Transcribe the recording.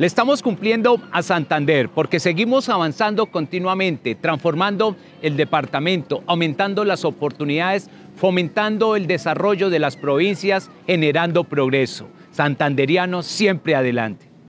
Le estamos cumpliendo a Santander porque seguimos avanzando continuamente, transformando el departamento, aumentando las oportunidades, fomentando el desarrollo de las provincias, generando progreso. Santanderiano siempre adelante.